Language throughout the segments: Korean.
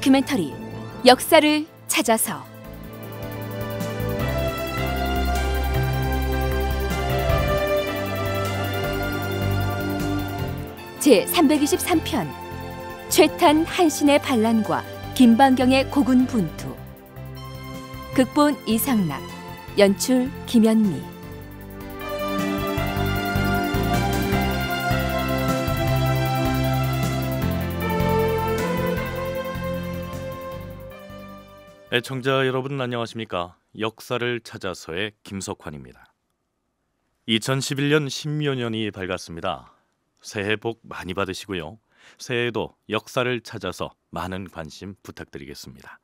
다큐멘터리 역사를 찾아서 제 323편 최탄 한신의 반란과 김반경의 고군 분투 극본 이상락 연출 김현미 애청자 여러분 안녕하십니까? 역사를 찾아서의 김석환입니다. 2011년 신묘년이 밝았습니다. 새해 복 많이 받으시고요. 새해에도 역사를 찾아서 많은 관심 부탁드리겠습니다.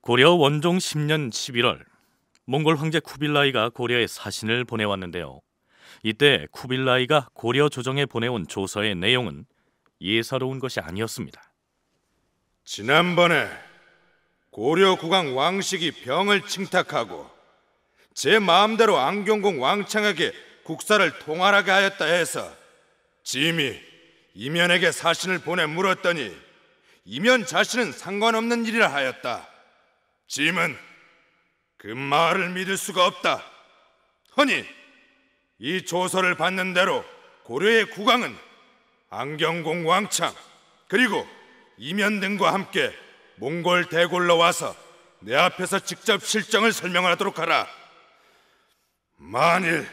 고려 원종 10년 11월 몽골 황제 쿠빌라이가 고려에 사신을 보내왔는데요. 이때 쿠빌라이가 고려 조정에 보내온 조서의 내용은 예사로운 것이 아니었습니다. 지난번에 고려 국왕 왕식이 병을 칭탁하고 제 마음대로 안경궁 왕창에게 국사를 통할하게 하였다 해서 짐이 이면에게 사신을 보내 물었더니 이면 자신은 상관없는 일이라 하였다. 짐은 그 말을 믿을 수가 없다. 허니 이 조서를 받는 대로 고려의 국왕은 안경공 왕창 그리고 이면등과 함께 몽골 대골로 와서 내 앞에서 직접 실정을 설명하도록 하라. 만일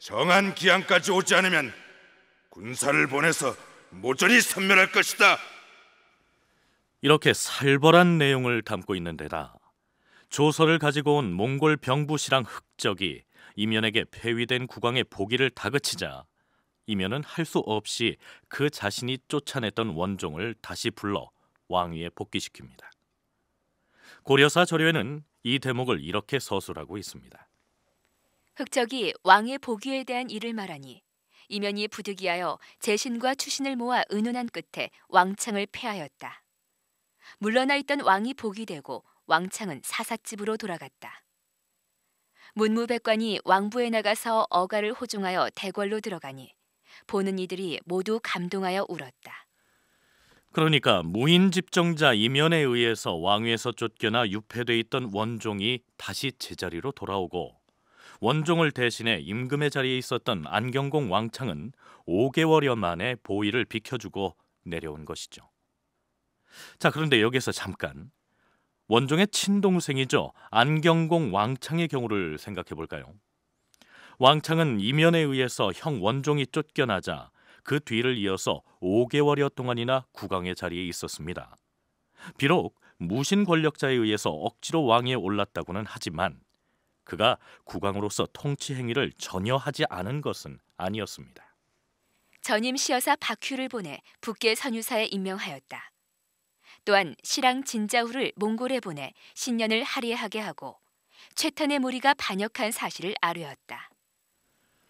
정한 기한까지 오지 않으면 군사를 보내서 모조리 섬멸할 것이다. 이렇게 살벌한 내용을 담고 있는 데다 조서를 가지고 온 몽골 병부시랑 흑적이 이면에게 폐위된 국왕의 보기를 다그치자 이면은 할 수 없이 그 자신이 쫓아냈던 원종을 다시 불러 왕위에 복귀시킵니다. 고려사 절외는 이 대목을 이렇게 서술하고 있습니다. 흑적이 왕의 복위에 대한 일을 말하니 이면이 부득이하여 재신과 추신을 모아 의논한 끝에 왕창을 패하였다. 물러나 있던 왕이 복이 되고 왕창은 사사집으로 돌아갔다. 문무백관이 왕부에 나가서 어가를 호종하여 대궐로 들어가니 보는 이들이 모두 감동하여 울었다. 그러니까 무인 집정자 이면에 의해서 왕위에서 쫓겨나 유폐돼 있던 원종이 다시 제자리로 돌아오고 원종을 대신해 임금의 자리에 있었던 안경공 왕창은 5개월여 만에 보위를 비켜주고 내려온 것이죠. 자, 그런데 여기서 잠깐 원종의 친동생이죠. 안경공 왕창의 경우를 생각해 볼까요? 왕창은 이면에 의해서 형 원종이 쫓겨나자 그 뒤를 이어서 5개월여 동안이나 국왕의 자리에 있었습니다. 비록 무신 권력자에 의해서 억지로 왕위에 올랐다고는 하지만 그가 국왕으로서 통치 행위를 전혀 하지 않은 것은 아니었습니다. 전임 시여사 박휴를 보내 북계 선유사에 임명하였다. 또한 시랑 진자후를 몽골에 보내 신년을 할애하게 하고 최탄의 무리가 반역한 사실을 아뢰었다.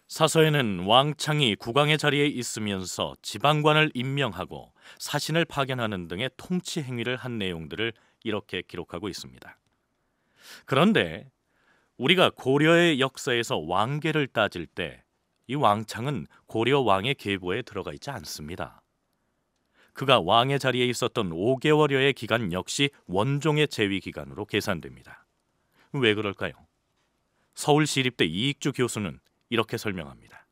사서에는 왕창이 국왕의 자리에 있으면서 지방관을 임명하고 사신을 파견하는 등의 통치 행위를 한 내용들을 이렇게 기록하고 있습니다. 그런데 우리가 고려의 역사에서 왕계를 따질 때 이 왕창은 고려 왕의 계보에 들어가 있지 않습니다. 그가 왕의 자리에 있었던 5개월여의 기간 역시 원종의 재위 기간으로 계산됩니다. 왜 그럴까요? 서울시립대 이익주 교수는 이렇게 설명합니다.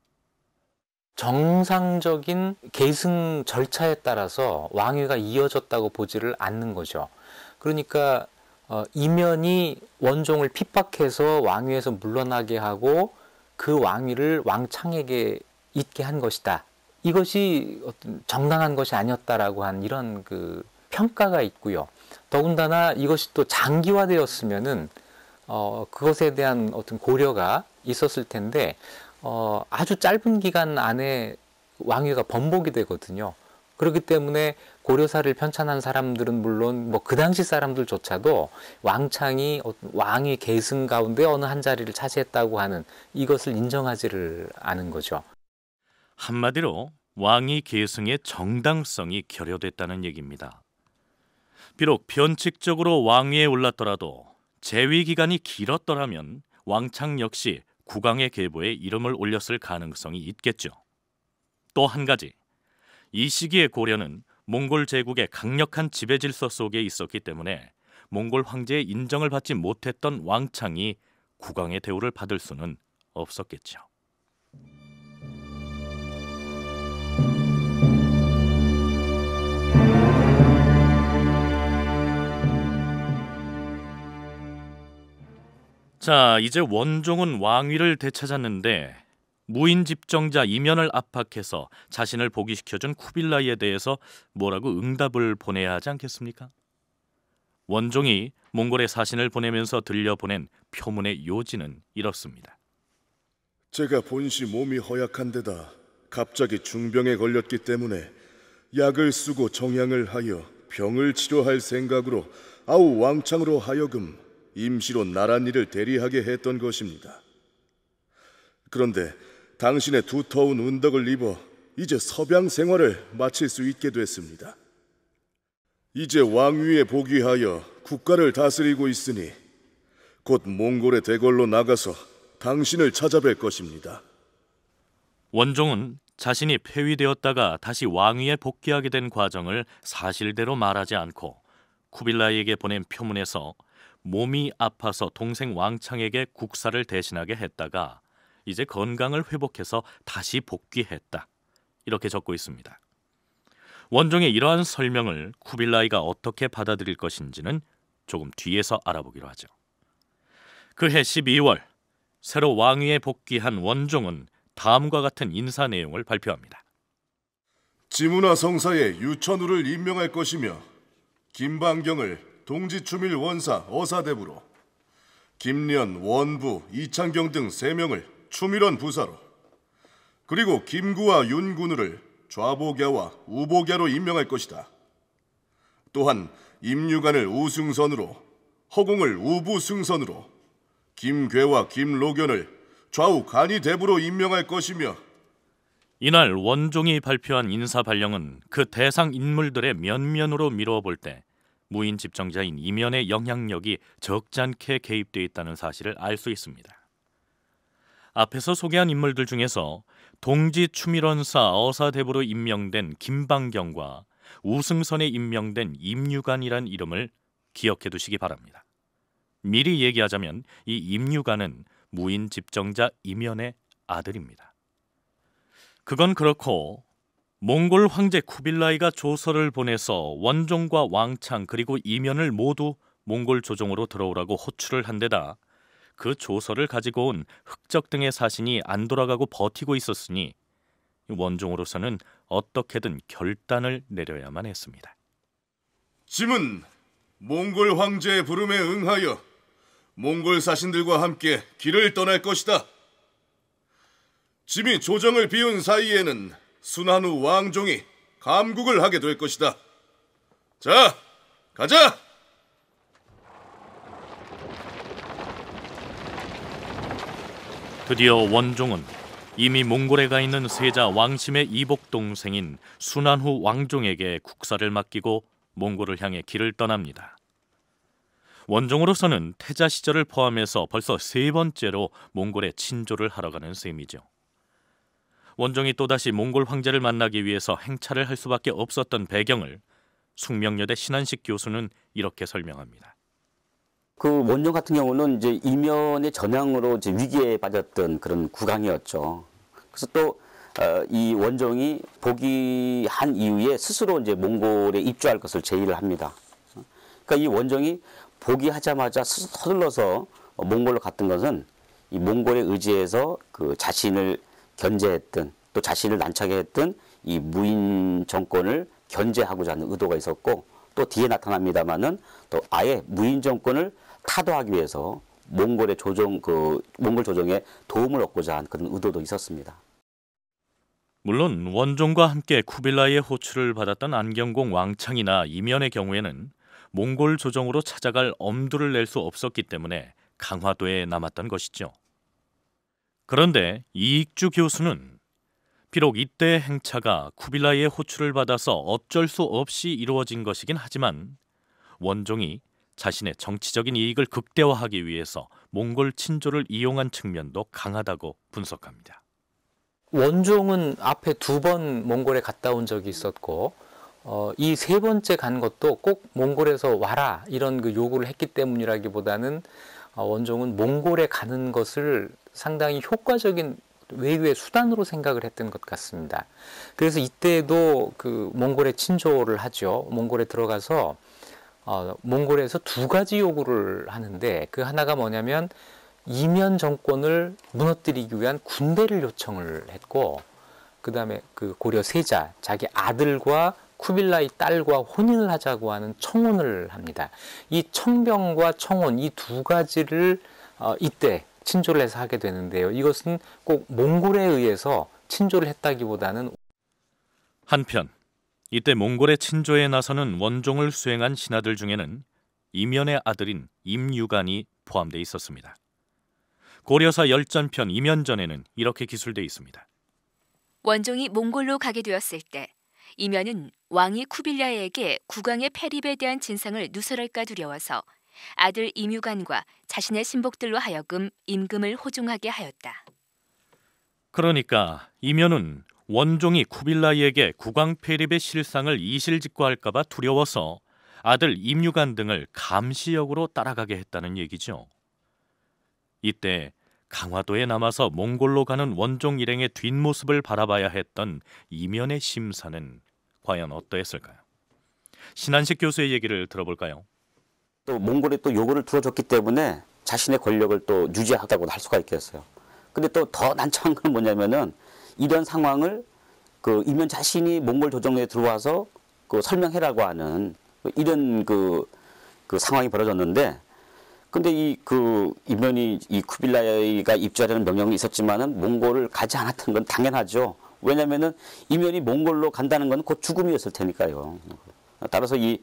정상적인 계승 절차에 따라서 왕위가 이어졌다고 보지를 않는 거죠. 그러니까 어, 이면이 원종을 핍박해서 왕위에서 물러나게 하고 그 왕위를 왕창에게 있게 한 것이다. 이것이 어떤 정당한 것이 아니었다라고 한 이런 그 평가가 있고요. 더군다나 이것이 또 장기화되었으면은 어, 그것에 대한 어떤 고려가 있었을 텐데 어, 아주 짧은 기간 안에 왕위가 번복이 되거든요. 그렇기 때문에 고려사를 편찬한 사람들은 물론 뭐 그 당시 사람들조차도 왕창이 어, 왕의 계승 가운데 어느 한 자리를 차지했다고 하는 이것을 인정하지를 않은 거죠. 한마디로 왕위 계승의 정당성이 결여됐다는 얘기입니다. 비록 변칙적으로 왕위에 올랐더라도 재위 기간이 길었더라면 왕창 역시 국왕의 계보에 이름을 올렸을 가능성이 있겠죠. 또 한 가지, 이 시기의 고려는 몽골 제국의 강력한 지배 질서 속에 있었기 때문에 몽골 황제의 인정을 받지 못했던 왕창이 국왕의 대우를 받을 수는 없었겠죠. 자, 이제 원종은 왕위를 되찾았는데 무인 집정자 이면을 압박해서 자신을 복위시켜준 쿠빌라이에 대해서 뭐라고 응답을 보내야 하지 않겠습니까? 원종이 몽골에 사신을 보내면서 들려보낸 표문의 요지는 이렇습니다. 제가 본시 몸이 허약한데다 갑자기 중병에 걸렸기 때문에 약을 쓰고 정양을 하여 병을 치료할 생각으로 아우 왕창으로 하여금 임시로 나란 일을 대리하게 했던 것입니다. 그런데 당신의 두터운 운덕을 입어 이제 서양 생활을 마칠 수 있게 됐습니다. 이제 왕위에 복귀하여 국가를 다스리고 있으니 곧 몽골의 대궐로 나가서 당신을 찾아뵐 것입니다. 원종은 자신이 폐위되었다가 다시 왕위에 복귀하게 된 과정을 사실대로 말하지 않고 쿠빌라이에게 보낸 표문에서 몸이 아파서 동생 왕창에게 국사를 대신하게 했다가 이제 건강을 회복해서 다시 복귀했다. 이렇게 적고 있습니다. 원종의 이러한 설명을 쿠빌라이가 어떻게 받아들일 것인지는 조금 뒤에서 알아보기로 하죠. 그해 12월 새로 왕위에 복귀한 원종은 다음과 같은 인사 내용을 발표합니다. 지문화 성사에 유천우를 임명할 것이며 김방경을 동지추밀 원사 어사대부로 김련 원부 이창경 등 3명을 추밀원 부사로 그리고 김구와 윤군우를 좌보갸와 우보갸로 임명할 것이다. 또한 임유관을 우승선으로 허공을 우부승선으로 김괴와 김로견을 좌우 간이 대부로 임명할 것이며 이날 원종이 발표한 인사 발령은 그 대상 인물들의 면면으로 미뤄볼 때 무인 집정자인 이면의 영향력이 적지않게 개입돼 있다는 사실을 알 수 있습니다. 앞에서 소개한 인물들 중에서 동지 추밀원사 어사대부로 임명된 김방경과 우승선에 임명된 임유관이란 이름을 기억해 두시기 바랍니다. 미리 얘기하자면 이 임유관은 무인 집정자 이면의 아들입니다. 그건 그렇고 몽골 황제 쿠빌라이가 조서를 보내서 원종과 왕창 그리고 이면을 모두 몽골 조정으로 들어오라고 호출을 한 데다 그 조서를 가지고 온 흑적 등의 사신이 안 돌아가고 버티고 있었으니 원종으로서는 어떻게든 결단을 내려야만 했습니다. 짐은 몽골 황제의 부름에 응하여 몽골 사신들과 함께 길을 떠날 것이다. 짐이 조정을 비운 사이에는 순환후 왕종이 감국을 하게 될 것이다. 자, 가자! 드디어 원종은 이미 몽골에 가 있는 세자 왕심의 이복 동생인 순환후 왕종에게 국사를 맡기고 몽골을 향해 길을 떠납니다. 원종으로서는 태자 시절을 포함해서 벌써 세 번째로 몽골에 친조를 하러 가는 셈이죠. 원종이 또다시 몽골 황제를 만나기 위해서 행차를 할 수밖에 없었던 배경을 숙명여대 신한식 교수는 이렇게 설명합니다. 그 원종 같은 경우는 이제 이면의 전향으로 이제 위기에 빠졌던 그런 국왕이었죠. 그래서 또이 어, 원종이 복위한 이후에 스스로 이제 몽골에 입주할 것을 제의를 합니다. 그러니까 이 원종이 복위하자마자 서둘러서 몽골로 갔던 것은 이 몽골에 의지해서 그 자신을 견제했던 또 자신을 난처하게 했던 이 무인 정권을 견제하고자 하는 의도가 있었고 또 뒤에 나타납니다만은 또 아예 무인 정권을 타도하기 위해서 몽골의 조정 그 몽골 조정에 도움을 얻고자 한 그런 의도도 있었습니다. 물론 원종과 함께 쿠빌라의 호출을 받았던 안경공 왕창이나 이면의 경우에는 몽골 조정으로 찾아갈 엄두를 낼 수 없었기 때문에 강화도에 남았던 것이죠. 그런데 이익주 교수는 비록 이때 행차가 쿠빌라이의 호출을 받아서 어쩔 수 없이 이루어진 것이긴 하지만 원종이 자신의 정치적인 이익을 극대화하기 위해서 몽골 친조를 이용한 측면도 강하다고 분석합니다. 원종은 앞에 두 번 몽골에 갔다 온 적이 있었고 어, 이세 번째 간 것도 꼭 몽골에서 와라 이런 그 요구를 했기 때문이라기보다는 어, 원종은 몽골에 가는 것을 상당히 효과적인 외교의 수단으로 생각을 했던 것 같습니다. 그래서 이때도 그 몽골에 친조를 하죠. 몽골에 들어가서 어, 몽골에서 두 가지 요구를 하는데 그 하나가 뭐냐면 이면 정권을 무너뜨리기 위한 군대를 요청을 했고 그다음에 그 고려 세자 자기 아들과 쿠빌라이 딸과 혼인을 하자고 하는 청혼을 합니다. 이 청병과 청혼 이 두 가지를 어, 이때 친조를 해서 하게 되는데요. 이것은 꼭 몽골에 의해서 친조를 했다기보다는 한편 이때 몽골의 친조에 나서는 원종을 수행한 신하들 중에는 이면의 아들인 임유관이 포함돼 있었습니다. 고려사 열전편 이면전에는 이렇게 기술돼 있습니다. 원종이 몽골로 가게 되었을 때 이면은 왕이 쿠빌라에게 국왕의 패립에 대한 진상을 누설할까 두려워서 아들 임유관과 자신의 신복들로 하여금 임금을 호종하게 하였다. 그러니까 이면은 원종이 쿠빌라이에게 국왕 페립의 실상을 이실직고할까봐 두려워서 아들 임유관 등을 감시역으로 따라가게 했다는 얘기죠. 이때 강화도에 남아서 몽골로 가는 원종 일행의 뒷모습을 바라봐야 했던 이면의 심사는 과연 어떠했을까요? 신한식 교수의 얘기를 들어볼까요? 또 몽골이 또 요구를 들어줬기 때문에 자신의 권력을 또 유지하다고 겠도할 수가 있겠어요. 근데 또 더 난처한 건 뭐냐면은 이런 상황을 그 이면 자신이 몽골 조정에 들어와서 그 설명해라고 하는 이런 그, 그 상황이 벌어졌는데 근데 이 그 이면이 이 쿠빌라이가 입주하려는 명령이 있었지만은 몽골을 가지 않았던 건 당연하죠. 왜냐면은 이면이 몽골로 간다는 건 곧 죽음이었을 테니까요. 따라서 이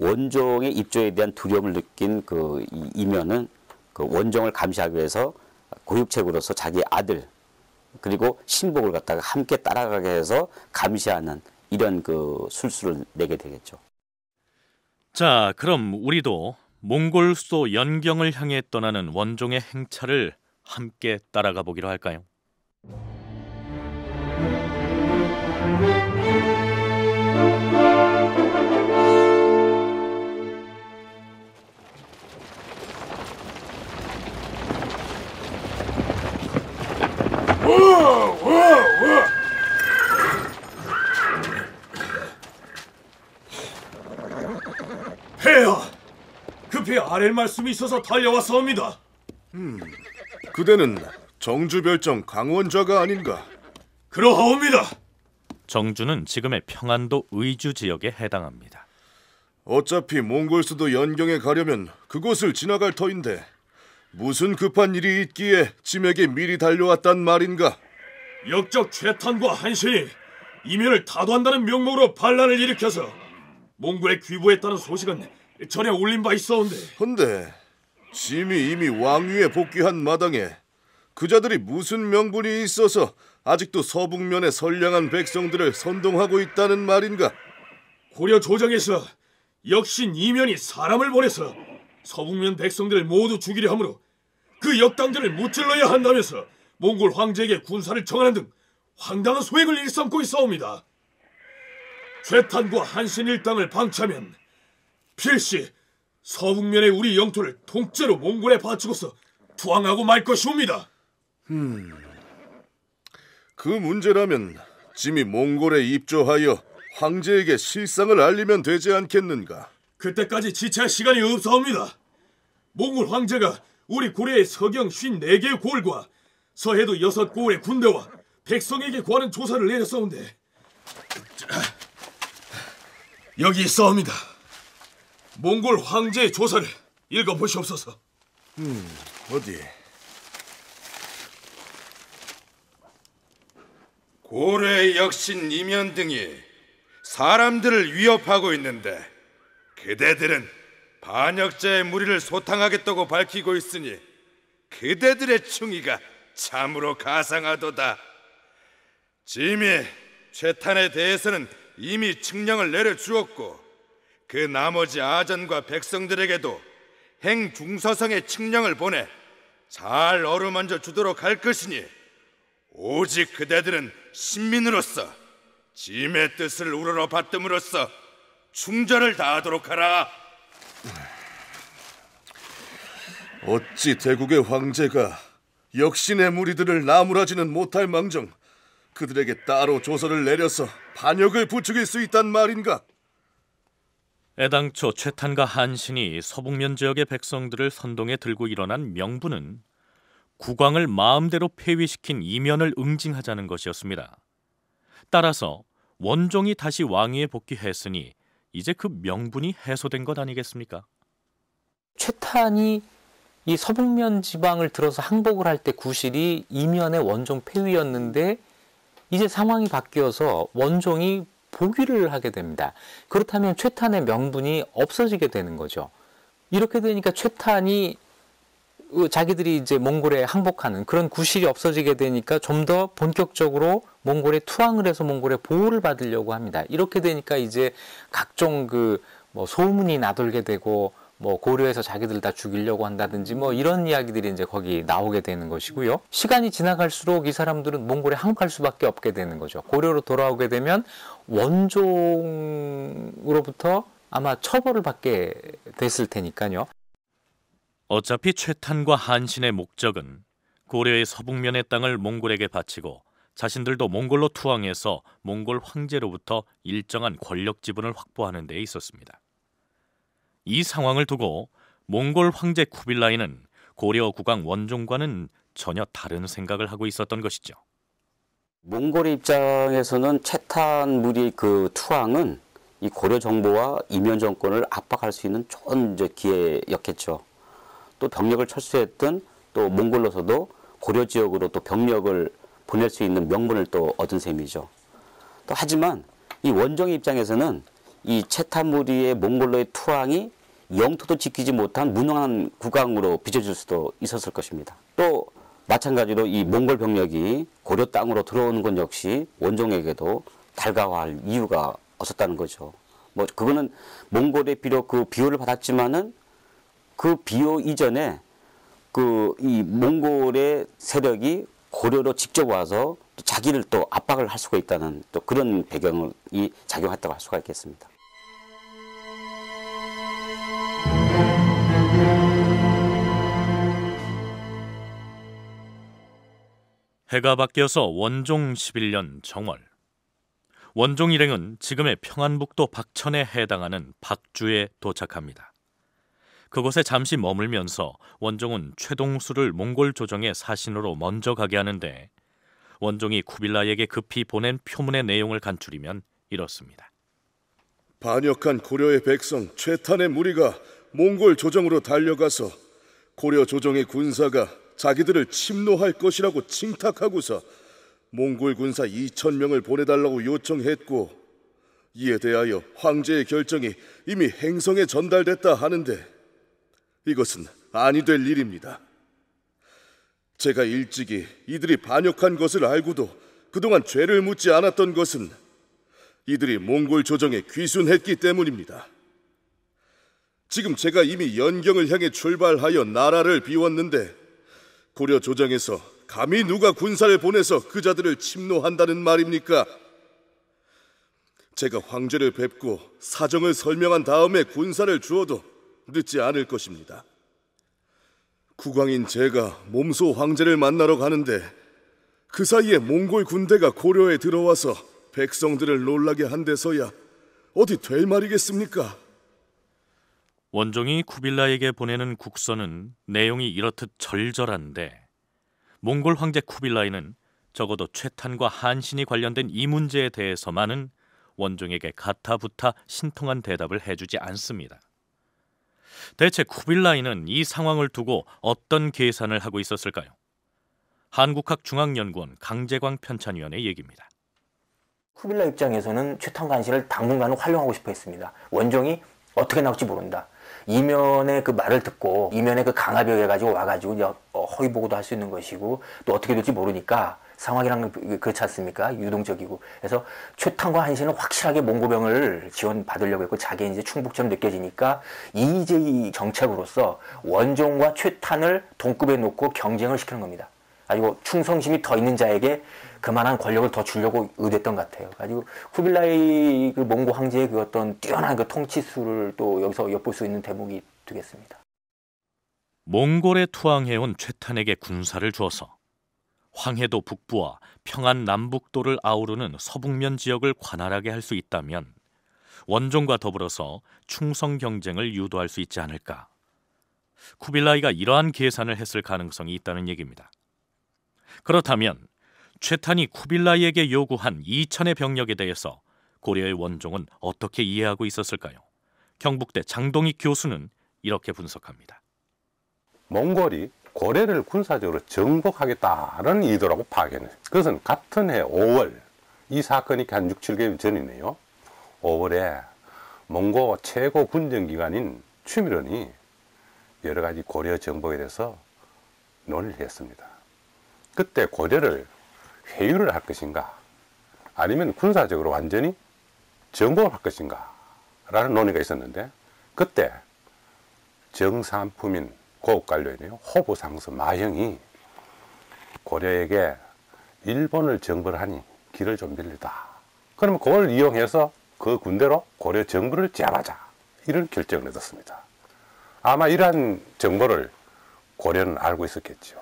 원종의 입조에 대한 두려움을 느낀 그 이면은 그 원종을 감시하기 위해서 고육책으로서 자기 아들 그리고 신복을 갖다가 함께 따라가게 해서 감시하는 이런 그 술수를 내게 되겠죠. 자, 그럼 우리도 몽골 수도 연경을 향해 떠나는 원종의 행차를 함께 따라가 보기로 할까요? 헤어, 급히 아랠 말씀이 있어서 달려왔사옵니다. 음, 그대는 정주별정 강원자가 아닌가? 그러하옵니다. 정주는 지금의 평안도 의주 지역에 해당합니다. 어차피 몽골수도 연경에 가려면 그곳을 지나갈 터인데 무슨 급한 일이 있기에 짐에게 미리 달려왔단 말인가? 역적 최탄과 한신이 이면을 타도한다는 명목으로 반란을 일으켜서 몽골에 귀부했다는 소식은 전에 올린 바 있어온데. 헌데 짐이 이미 왕위에 복귀한 마당에 그자들이 무슨 명분이 있어서 아직도 서북면에 선량한 백성들을 선동하고 있다는 말인가? 고려 조정에서 역신 이면이 사람을 보내서 서북면 백성들을 모두 죽이려 하므로 그 역당들을 무찔러야 한다면서 몽골 황제에게 군사를 청하는 등 황당한 소행을 일삼고 있어옵니다. 죄탄과 한신 일당을 방치하면 필시 서북면의 우리 영토를 통째로 몽골에 바치고서 투항하고 말 것이옵니다. 음, 그 문제라면 짐이 몽골에 입조하여 황제에게 실상을 알리면 되지 않겠는가? 그때까지 지체할 시간이 없사옵니다. 몽골 황제가 우리 고려의 서경 54개 고을과 서해도 6고의 군대와 백성에게 구하는 조사를 내렸사온데 여기 있사옵니다. 몽골 황제의 조사를 읽어보시옵소서. 음, 어디? 고려의 역신 이면 등이 사람들을 위협하고 있는데 그대들은 반역자의 무리를 소탕하겠다고 밝히고 있으니 그대들의 충의가 참으로 가상하도다. 짐이 최탄에 대해서는 이미 측량을 내려주었고 그 나머지 아전과 백성들에게도 행중서성의 측량을 보내 잘 어루만져 주도록 할 것이니 오직 그대들은 신민으로서 짐의 뜻을 우러러 받듦으로써 충절을 다하도록 하라. 어찌 대국의 황제가 역신의 무리들을 나무라지는 못할 망정 그들에게 따로 조서를 내려서 반역을 부추길 수 있단 말인가? 애당초 최탄과 한신이 서북면 지역의 백성들을 선동에 들고 일어난 명분은 국왕을 마음대로 폐위시킨 이면을 응징하자는 것이었습니다. 따라서 원종이 다시 왕위에 복귀했으니 이제 그 명분이 해소된 것 아니겠습니까? 최탄이 이 서북면 지방을 들어서 항복을 할 때 구실이 이면의 원종 폐위였는데 이제 상황이 바뀌어서 원종이 복위를 하게 됩니다. 그렇다면 최탄의 명분이 없어지게 되는 거죠. 이렇게 되니까 최탄이 자기들이 이제 몽골에 항복하는 그런 구실이 없어지게 되니까 좀 더 본격적으로 몽골에 투항을 해서 몽골에 보호를 받으려고 합니다. 이렇게 되니까 이제 각종 그 뭐 소문이 나돌게 되고 뭐 고려해서 자기들 다 죽이려고 한다든지 뭐 이런 이야기들이 이제 거기 나오게 되는 것이고요. 시간이 지나갈수록 이 사람들은 몽골에 항복할 수밖에 없게 되는 거죠. 고려로 돌아오게 되면 원종으로부터 아마 처벌을 받게 됐을 테니까요. 어차피 최탄과 한신의 목적은 고려의 서북면의 땅을 몽골에게 바치고 자신들도 몽골로 투항해서 몽골 황제로부터 일정한 권력 지분을 확보하는 데 있었습니다. 이 상황을 두고 몽골 황제 쿠빌라이는 고려 국왕 원종과는 전혀 다른 생각을 하고 있었던 것이죠. 몽골의 입장에서는 채탄 무리 그 투항은 이 고려 정부와 이면 정권을 압박할 수 있는 좋은 기회였겠죠. 또 병력을 철수했던 또 몽골로서도 고려 지역으로 또 병력을 보낼 수 있는 명분을 또 얻은 셈이죠. 또 하지만 이 원정의 입장에서는 이 채타무리의 몽골로의 투항이 영토도 지키지 못한 무능한 국왕으로 빚어질 수도 있었을 것입니다. 또 마찬가지로 이 몽골 병력이 고려 땅으로 들어오는 건 역시 원종에게도 달가워할 이유가 없었다는 거죠. 뭐 그거는 몽골에 비록 그 비호를 받았지만은 그비오 이전에 그 이 몽골의 세력이 고려로 직접 와서 또 자기를 또 압박을 할 수가 있다는 또 그런 배경이 작용했다고 할 수가 있겠습니다. 해가 바뀌어서 원종 11년 정월 원종 일행은 지금의 평안북도 박천에 해당하는 박주에 도착합니다. 그곳에 잠시 머물면서 원종은 최동수를 몽골 조정의 사신으로 먼저 가게 하는데 원종이 쿠빌라에게 급히 보낸 표문의 내용을 간추리면 이렇습니다. 반역한 고려의 백성 최탄의 무리가 몽골 조정으로 달려가서 고려 조정의 군사가 자기들을 침노할 것이라고 칭탁하고서 몽골 군사 2천 명을 보내달라고 요청했고 이에 대하여 황제의 결정이 이미 행성에 전달됐다 하는데 이것은 아니 될 일입니다. 제가 일찍이 이들이 반역한 것을 알고도 그동안 죄를 묻지 않았던 것은 이들이 몽골 조정에 귀순했기 때문입니다. 지금 제가 이미 연경을 향해 출발하여 나라를 비웠는데 고려 조정에서 감히 누가 군사를 보내서 그 자들을 침노한다는 말입니까? 제가 황제를 뵙고 사정을 설명한 다음에 군사를 주어도 늦지 않을 것입니다. 국왕인 제가 몸소 황제를 만나러 가는데 그 사이에 몽골 군대가 고려에 들어와서 백성들을 놀라게 한데서야 어디 될 말이겠습니까? 원종이 쿠빌라에게 보내는 국서는 내용이 이렇듯 절절한데 몽골 황제 쿠빌라이는 적어도 최탄과 한신이 관련된 이 문제에 대해서만은 원종에게 가타부타 신통한 대답을 해주지 않습니다. 대체 쿠빌라이는 이 상황을 두고 어떤 계산을 하고 있었을까요? 한국학중앙연구원 강재광 편찬위원의 얘기입니다. 쿠빌라 입장에서는 최탄 간신을 당분간은 활용하고 싶어 했습니다. 원종이 어떻게 나올지 모른다. 이면의 그 말을 듣고 이면의 그 강압에 가지고 와가지고 허위 보고도 할 수 있는 것이고 또 어떻게 될지 모르니까 상황이랑 그, 그렇지 않습니까? 유동적이고. 그래서 최탄과 한신은 확실하게 몽고병을 지원받으려고 했고 자기 이제 충북처럼 느껴지니까 이제희 정책으로서 원종과 최탄을 동급에 놓고 경쟁을 시키는 겁니다. 아니고 충성심이 더 있는 자에게 그만한 권력을 더 주려고 의댔던 것 같아요. 가지고 쿠빌라이 그 몽고 황제의 그 어떤 뛰어난 그 통치술을 또 여기서 엿볼 수 있는 대목이 되겠습니다. 몽골에 투항해온 최탄에게 군사를 주어서 황해도 북부와 평안 남북도를 아우르는 서북면 지역을 관할하게 할 수 있다면 원종과 더불어서 충성 경쟁을 유도할 수 있지 않을까. 쿠빌라이가 이러한 계산을 했을 가능성이 있다는 얘기입니다. 그렇다면 최탄이 쿠빌라이에게 요구한 2천의 병력에 대해서 고려의 원종은 어떻게 이해하고 있었을까요? 경북대 장동익 교수는 이렇게 분석합니다. 몽골이 고래를 군사적으로 정복하겠다는 의도라고 파악했네요. 그것은 같은 해 5월 이 사건이 한 6, 7개월 전이네요. 5월에 몽고 최고 군정기관인 추미론이 여러 가지 고려 정복에 대해서 논의를 했습니다. 그때 고려를 회유를 할 것인가 아니면 군사적으로 완전히 정복을 할 것인가 라는 논의가 있었는데 그때 정산품인 고국관료이네요 호부상수 마형이 고려에게 일본을 정벌하니 길을 좀 빌리다. 그러면 그걸 이용해서 그 군대로 고려 정부를 제압하자. 이런 결정을 내렸습니다. 아마 이러한 정보를 고려는 알고 있었겠죠.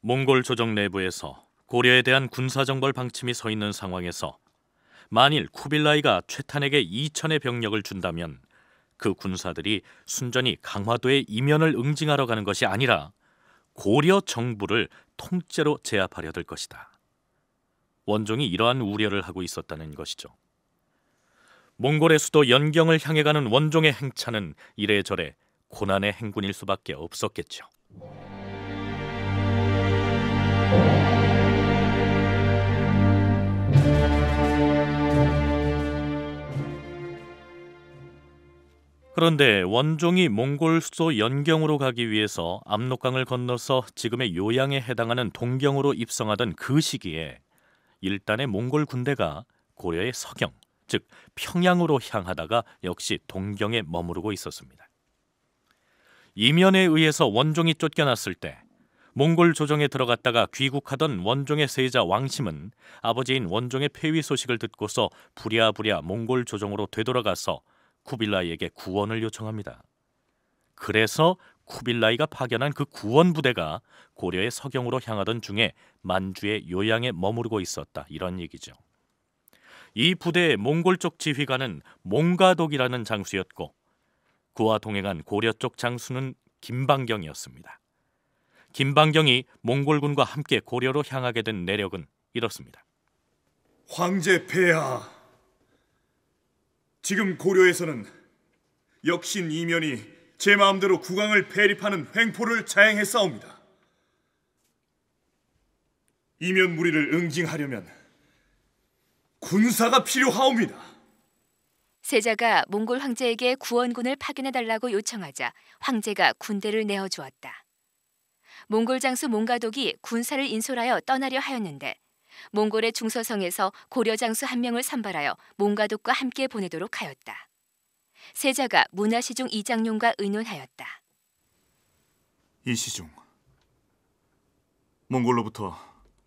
몽골 조정 내부에서 고려에 대한 군사정벌 방침이 서 있는 상황에서 만일 쿠빌라이가 최탄에게 2천의 병력을 준다면 그 군사들이 순전히 강화도의 이면을 응징하러 가는 것이 아니라 고려 정부를 통째로 제압하려 들 것이다. 원종이 이러한 우려를 하고 있었다는 것이죠. 몽골의 수도 연경을 향해 가는 원종의 행차는 이래저래 고난의 행군일 수밖에 없었겠죠. 그런데 원종이 몽골 수도 연경으로 가기 위해서 압록강을 건너서 지금의 요양에 해당하는 동경으로 입성하던 그 시기에 일단의 몽골 군대가 고려의 서경, 즉 평양으로 향하다가 역시 동경에 머무르고 있었습니다. 이면에 의해서 원종이 쫓겨났을 때 몽골 조정에 들어갔다가 귀국하던 원종의 세자 왕심은 아버지인 원종의 폐위 소식을 듣고서 부랴부랴 몽골 조정으로 되돌아가서 쿠빌라이에게 구원을 요청합니다. 그래서 쿠빌라이가 파견한 그 구원 부대가 고려의 서경으로 향하던 중에 만주의 요양에 머무르고 있었다 이런 얘기죠. 이 부대의 몽골 쪽 지휘관은 몽가독이라는 장수였고 그와 동행한 고려 쪽 장수는 김방경이었습니다. 김방경이 몽골군과 함께 고려로 향하게 된 내력은 이렇습니다. 황제 폐하 지금 고려에서는 역신 이면이 제 마음대로 국왕을 폐립하는 횡포를 자행했사옵니다. 이면 무리를 응징하려면 군사가 필요하옵니다. 세자가 몽골 황제에게 구원군을 파견해 달라고 요청하자 황제가 군대를 내어 주었다. 몽골 장수 몽가독이 군사를 인솔하여 떠나려 하였는데 몽골의 중서성에서 고려 장수 한 명을 선발하여 몽가독과 함께 보내도록 하였다. 세자가 문화시중 이장룡과 의논하였다. 이시중, 몽골로부터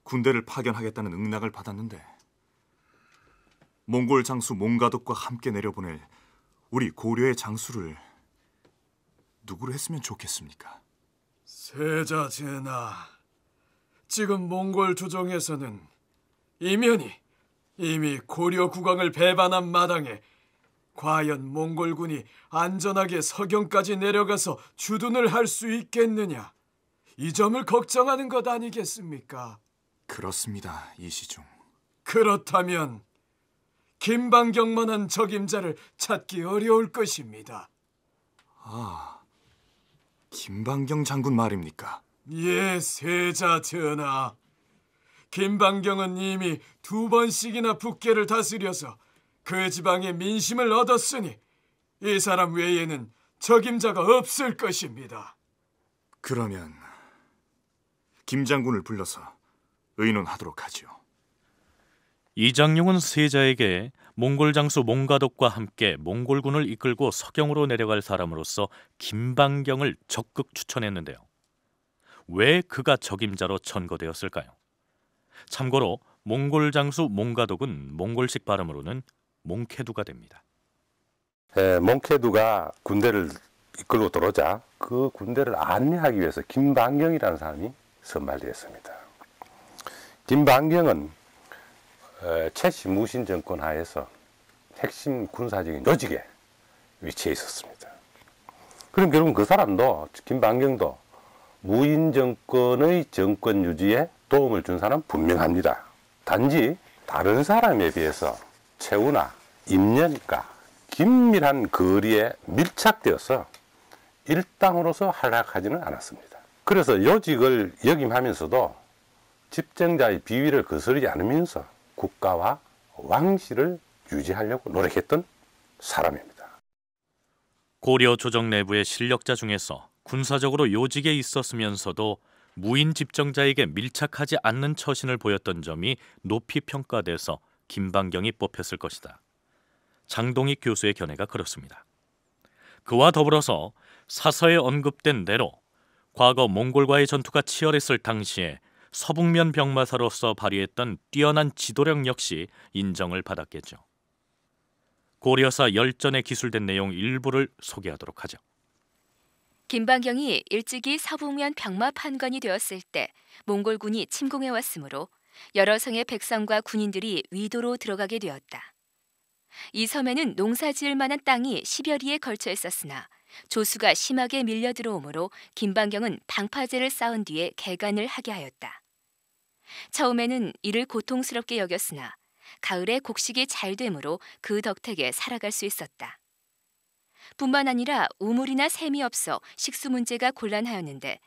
군대를 파견하겠다는 응낙을 받았는데 몽골 장수 몽가독과 함께 내려보낼 우리 고려의 장수를 누구로 했으면 좋겠습니까? 세자 제나, 지금 몽골 조정에서는 이면이 이미 고려 국왕을 배반한 마당에 과연 몽골군이 안전하게 서경까지 내려가서 주둔을 할 수 있겠느냐 이 점을 걱정하는 것 아니겠습니까? 그렇습니다, 이시중 그렇다면 김방경만한 적임자를 찾기 어려울 것입니다. 아, 김방경 장군 말입니까? 예, 세자 전하. 김방경은 이미 두 번씩이나 북계를 다스려서 그 지방의 민심을 얻었으니 이 사람 외에는 적임자가 없을 것입니다. 그러면 김 장군을 불러서 의논하도록 하지요. 이장룡은 세자에게 몽골 장수 몽가독과 함께 몽골군을 이끌고 서경으로 내려갈 사람으로서 김방경을 적극 추천했는데요. 왜 그가 적임자로 천거되었을까요? 참고로 몽골 장수 몽가독은 몽골식 발음으로는 몽케두가 됩니다. 예, 몽케두가 군대를 이끌고 들어오자 그 군대를 안내하기 위해서 김반경이라는 사람이 선발되었습니다. 김반경은 어, 최씨 무신 정권 하에서 핵심 군사적인 요직에 위치해 있었습니다. 그럼 결국 그 사람도 김반경도 무인 정권의 정권 유지에 도움을 준 사람 분명합니다. 단지 다른 사람에 비해서 체우나 입년과 긴밀한 거리에 밀착되어서 일당으로서 하락하지는 않았습니다. 그래서 요직을 역임하면서도 집정자의 비위를 거스르지 않으면서 국가와 왕실을 유지하려고 노력했던 사람입니다. 고려 조정 내부의 실력자 중에서 군사적으로 요직에 있었으면서도 무인 집정자에게 밀착하지 않는 처신을 보였던 점이 높이 평가돼서 김방경이 뽑혔을 것이다. 장동익 교수의 견해가 그렇습니다. 그와 더불어서 사서에 언급된 대로 과거 몽골과의 전투가 치열했을 당시에 서북면 병마사로서 발휘했던 뛰어난 지도력 역시 인정을 받았겠죠. 고려사 열전에 기술된 내용 일부를 소개하도록 하죠. 김방경이 일찍이 서북면 병마 판관이 되었을 때 몽골군이 침공해 왔으므로 여러 성의 백성과 군인들이 위도로 들어가게 되었다. 이 섬에는 농사 지을 만한 땅이 10여리에 걸쳐 있었으나 조수가 심하게 밀려 들어오므로 김방경은 방파제를 쌓은 뒤에 개간을 하게 하였다. 처음에는 이를 고통스럽게 여겼으나 가을에 곡식이 잘 되므로 그 덕택에 살아갈 수 있었다. 뿐만 아니라 우물이나 샘이 없어 식수 문제가 곤란하였는데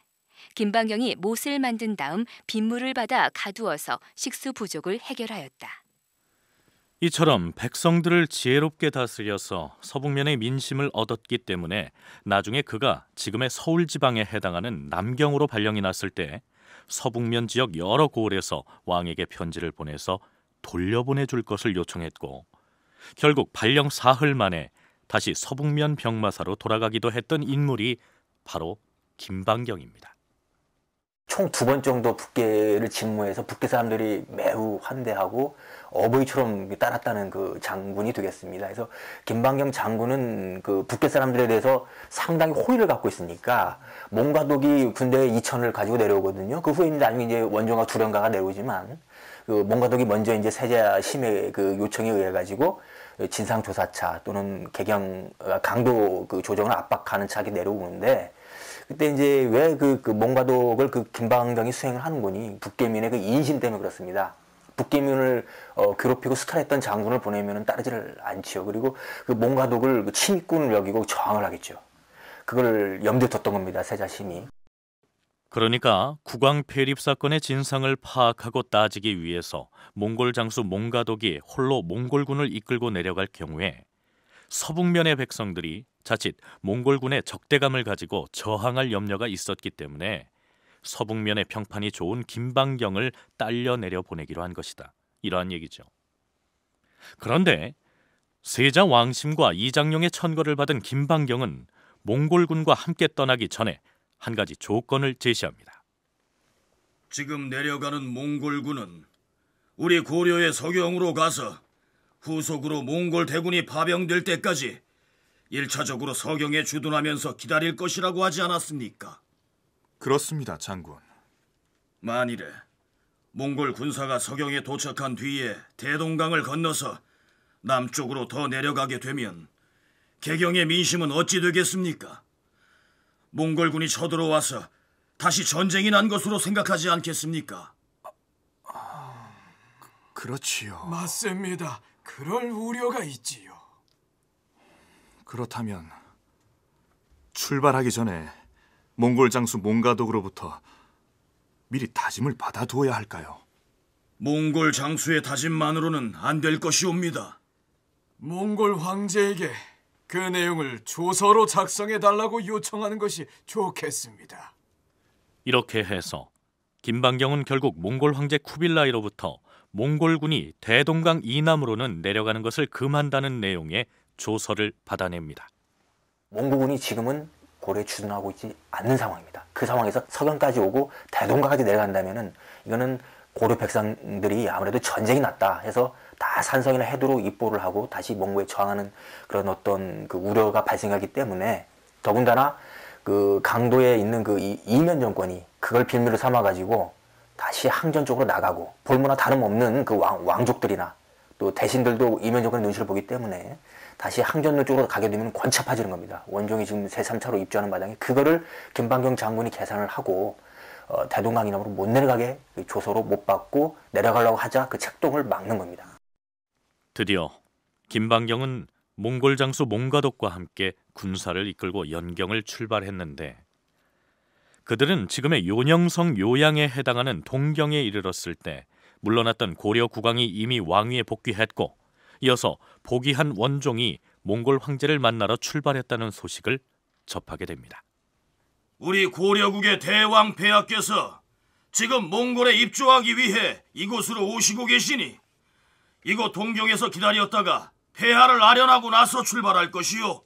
김방경이 못을 만든 다음 빗물을 받아 가두어서 식수 부족을 해결하였다. 이처럼 백성들을 지혜롭게 다스려서 서북면의 민심을 얻었기 때문에 나중에 그가 지금의 서울 지방에 해당하는 남경으로 발령이 났을 때 서북면 지역 여러 고을에서 왕에게 편지를 보내서 돌려보내 줄 것을 요청했고 결국 발령 사흘 만에 다시 서북면 병마사로 돌아가기도 했던 인물이 바로 김방경입니다. 총 두 번 정도 북계를 직무해서 북계 사람들이 매우 환대하고 어버이처럼 따랐다는 그 장군이 되겠습니다. 그래서 김방경 장군은 그 북계 사람들에 대해서 상당히 호의를 갖고 있으니까 몽가독이 군대에 천을 가지고 내려오거든요. 그 후에 나중에 이제 원종과 두령가가 내려오지만 그 몽가독이 먼저 이제 세자 심의 그 요청에 의해 가지고 진상조사차 또는 개경 아, 강도 그 조정을 압박하는 차게 내려오는데 그때 이제 왜그 그, 그 몽가독을 그 김방정이 수행을 하는 거니 북계민의 그 인심 때문에 그렇습니다. 북계민을 어, 괴롭히고 수탈했던 장군을 보내면 따르지를 않지요. 그리고 그 몽가독을 그 친일꾼을 여기고 저항을 하겠죠. 그걸 염두에 뒀던 겁니다. 세자심이. 그러니까 국왕 폐립 사건의 진상을 파악하고 따지기 위해서 몽골 장수 몽가독이 홀로 몽골군을 이끌고 내려갈 경우에 서북면의 백성들이 자칫 몽골군의 적대감을 가지고 저항할 염려가 있었기 때문에 서북면의 평판이 좋은 김방경을 딸려 내려 보내기로 한 것이다. 이러한 얘기죠. 그런데 세자 왕심과 이장룡의 천거를 받은 김방경은 몽골군과 함께 떠나기 전에 한 가지 조건을 제시합니다. 지금 내려가는 몽골군은 우리 고려의 서경으로 가서 후속으로 몽골 대군이 파병될 때까지 일차적으로 서경에 주둔하면서 기다릴 것이라고 하지 않았습니까? 그렇습니다, 장군. 만일에 몽골 군사가 서경에 도착한 뒤에 대동강을 건너서 남쪽으로 더 내려가게 되면 개경의 민심은 어찌 되겠습니까? 몽골군이 쳐들어와서 다시 전쟁이 난 것으로 생각하지 않겠습니까? 아, 아, 그렇지요. 맞습니다. 그럴 우려가 있지요. 그렇다면 출발하기 전에 몽골 장수 몽가독으로부터 미리 다짐을 받아두어야 할까요? 몽골 장수의 다짐만으로는 안 될 것이옵니다. 몽골 황제에게 그 내용을 조서로 작성해 달라고 요청하는 것이 좋겠습니다. 이렇게 해서 김방경은 결국 몽골 황제 쿠빌라이로부터 몽골군이 대동강 이남으로는 내려가는 것을 금한다는 내용의 조서를 받아냅니다. 몽골군이 지금은 고려에 주둔하고 있지 않는 상황입니다. 그 상황에서 서경까지 오고 대동강까지 내려간다면 이거는 고려 백성들이 아무래도 전쟁이 났다 해서 다 산성이나 해도로 입보를 하고 다시 몽고에 저항하는 그런 어떤 그 우려가 발생하기 때문에 더군다나 그 강도에 있는 그 이, 이면 정권이 그걸 빌미로 삼아가지고 다시 항전 쪽으로 나가고 볼모나 다름없는 그 왕, 왕족들이나 또 대신들도 이면 정권의 눈치를 보기 때문에 다시 항전로 쪽으로 가게 되면 권차파지는 겁니다. 원종이 지금 세삼차로 입주하는 마당에 그거를 김방경 장군이 계산을 하고 어, 대동강 이남으로 못 내려가게 그 조서로 못 받고 내려가려고 하자 그 책동을 막는 겁니다. 드디어 김방경은 몽골 장수 몽가독과 함께 군사를 이끌고 연경을 출발했는데 그들은 지금의 요녕성 요양에 해당하는 동경에 이르렀을 때 물러났던 고려 국왕이 이미 왕위에 복귀했고 이어서 복위한 원종이 몽골 황제를 만나러 출발했다는 소식을 접하게 됩니다. 우리 고려국의 대왕 폐하께서 지금 몽골에 입주하기 위해 이곳으로 오시고 계시니 이곳 동경에서 기다렸다가 폐하를 아련하고 나서 출발할 것이요.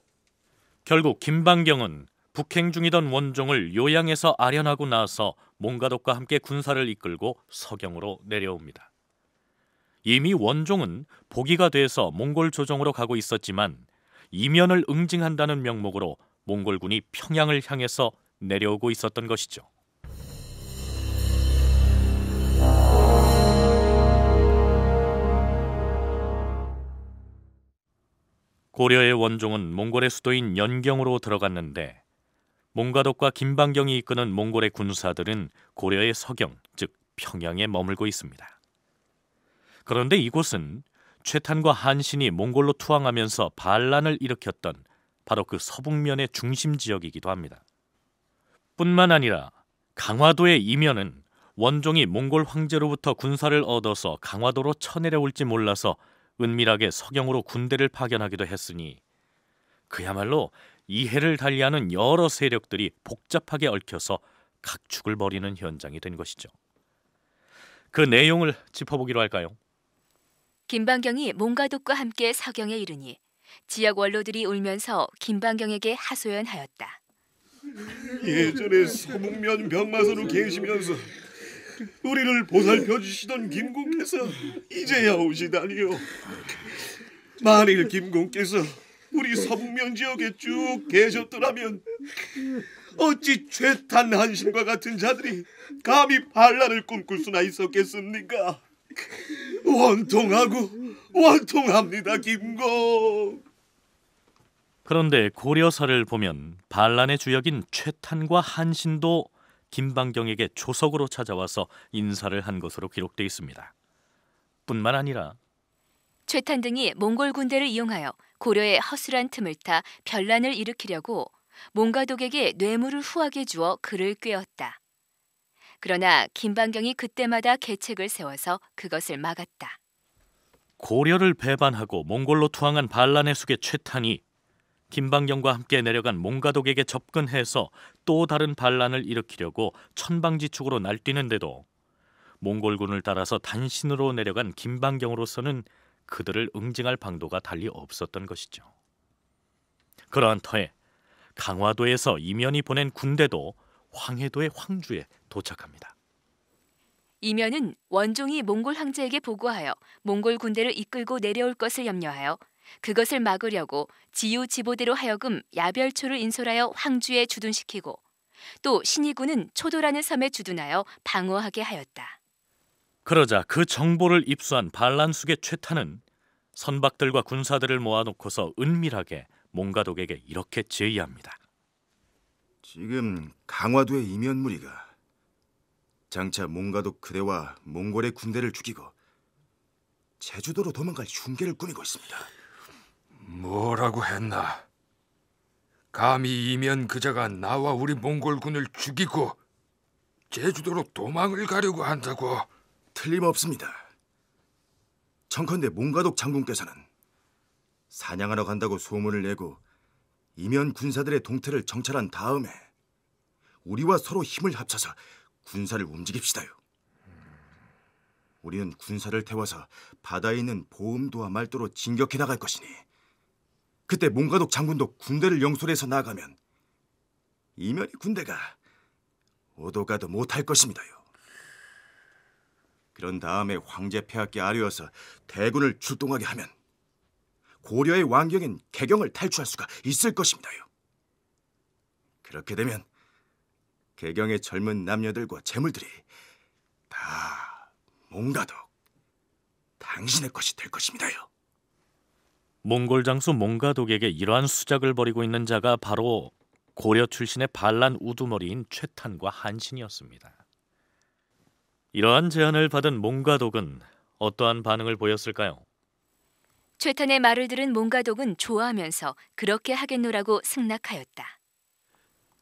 결국 김반경은 북행 중이던 원종을 요양에서 아련하고 나서 몽가독과 함께 군사를 이끌고 서경으로 내려옵니다. 이미 원종은 보기가 돼서 몽골 조정으로 가고 있었지만 이면을 응징한다는 명목으로 몽골군이 평양을 향해서 내려오고 있었던 것이죠. 고려의 원종은 몽골의 수도인 연경으로 들어갔는데 몽가독과 김방경이 이끄는 몽골의 군사들은 고려의 서경, 즉 평양에 머물고 있습니다. 그런데 이곳은 최탄과 한신이 몽골로 투항하면서 반란을 일으켰던 바로 그 서북면의 중심 지역이기도 합니다. 뿐만 아니라 강화도의 이면은 원종이 몽골 황제로부터 군사를 얻어서 강화도로 쳐내려올지 몰라서 은밀하게 서경으로 군대를 파견하기도 했으니 그야말로 이해를 달리하는 여러 세력들이 복잡하게 얽혀서 각축을 벌이는 현장이 된 것이죠. 그 내용을 짚어보기로 할까요? 김방경이 몽가독과 함께 서경에 이르니 지역 원로들이 울면서 김방경에게 하소연하였다. 예전에 소북면 병마서로 계시면서 우리를 보살펴 주시던 김공께서 이제야 오시다니요. 만일 김공께서 우리 서북면 지역에 쭉 계셨더라면 어찌 죄탄 한신과 같은 자들이 감히 반란을 꿈꿀 수나 있었겠습니까? 원통하고 원통합니다 김공. 그런데 고려사를 보면 반란의 주역인 최탄과 한신도 김방경에게 조석으로 찾아와서 인사를 한 것으로 기록되어 있습니다. 뿐만 아니라 최탄 등이 몽골 군대를 이용하여 고려의 허술한 틈을 타 변란을 일으키려고 몽가독에게 뇌물을 후하게 주어 그를 꿰었다. 그러나 김방경이 그때마다 계책을 세워서 그것을 막았다. 고려를 배반하고 몽골로 투항한 반란의 숙의 최탄이 김방경과 함께 내려간 몽가독에게 접근해서 또 다른 반란을 일으키려고 천방지축으로 날뛰는데도 몽골군을 따라서 단신으로 내려간 김방경으로서는 그들을 응징할 방도가 달리 없었던 것이죠. 그러한 터에 강화도에서 이면이 보낸 군대도 황해도의 황주에 도착합니다. 이면은 원종이 몽골 황제에게 보고하여 몽골 군대를 이끌고 내려올 것을 염려하여 그것을 막으려고 지유 지보대로 하여금 야별초를 인솔하여 황주에 주둔시키고 또 신이군은 초도라는 섬에 주둔하여 방어하게 하였다. 그러자 그 정보를 입수한 반란숙의 최탄은 선박들과 군사들을 모아놓고서 은밀하게 몽가독에게 이렇게 제의합니다. 지금 강화도의 이면무리가 장차 몽가독 그대와 몽골의 군대를 죽이고 제주도로 도망갈 흉계를 꾸미고 있습니다. 뭐라고 했나? 감히 이면 그자가 나와 우리 몽골군을 죽이고 제주도로 도망을 가려고 한다고 틀림없습니다. 청컨대 몽가독 장군께서는 사냥하러 간다고 소문을 내고 이면 군사들의 동태를 정찰한 다음에 우리와 서로 힘을 합쳐서 군사를 움직입시다요. 우리는 군사를 태워서 바다에 있는 보음도와 말도로 진격해 나갈 것이니 그때 몽가독 장군도 군대를 영솔해서 나가면 이면이 군대가 오도가도 못할 것입니다요. 그런 다음에 황제 폐하께 아뢰어서 대군을 출동하게 하면 고려의 왕경인 개경을 탈출할 수가 있을 것입니다요. 그렇게 되면 개경의 젊은 남녀들과 재물들이 다 몽가독 당신의 것이 될 것입니다요. 몽골 장수 몽가독에게 이러한 수작을 벌이고 있는 자가 바로 고려 출신의 반란 우두머리인 최탄과 한신이었습니다. 이러한 제안을 받은 몽가독은 어떠한 반응을 보였을까요? 최탄의 말을 들은 몽가독은 좋아하면서 그렇게 하겠노라고 승낙하였다.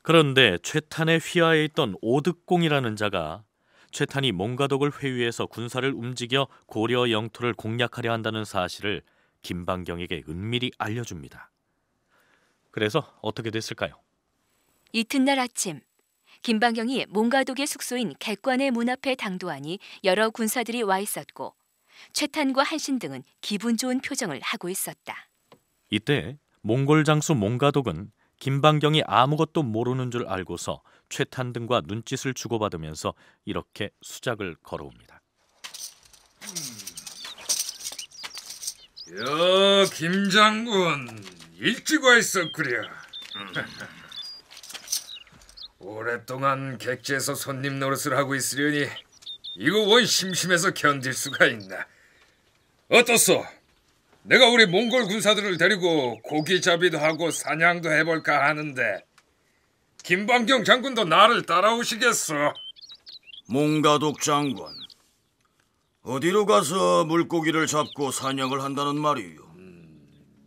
그런데 최탄의 휘하에 있던 오득공이라는 자가 최탄이 몽가독을 회유해서 군사를 움직여 고려 영토를 공략하려 한다는 사실을 김방경에게 은밀히 알려줍니다. 그래서 어떻게 됐을까요? 이튿날 아침 김방경이 몽가독의 숙소인 객관의 문 앞에 당도하니 여러 군사들이 와 있었고 최탄과 한신 등은 기분 좋은 표정을 하고 있었다. 이때 몽골 장수 몽가독은 김방경이 아무것도 모르는 줄 알고서 최탄 등과 눈짓을 주고받으면서 이렇게 수작을 걸어옵니다. 음. 여 김장군 일찍 와 있었구려. 오랫동안 객지에서 손님 노릇을 하고 있으려니 이거 원 심심해서 견딜 수가 있나. 어떻소? 내가 우리 몽골 군사들을 데리고 고기잡이도 하고 사냥도 해볼까 하는데 김방경 장군도 나를 따라오시겠소? 몽가독 장군, 어디로 가서 물고기를 잡고 사냥을 한다는 말이요?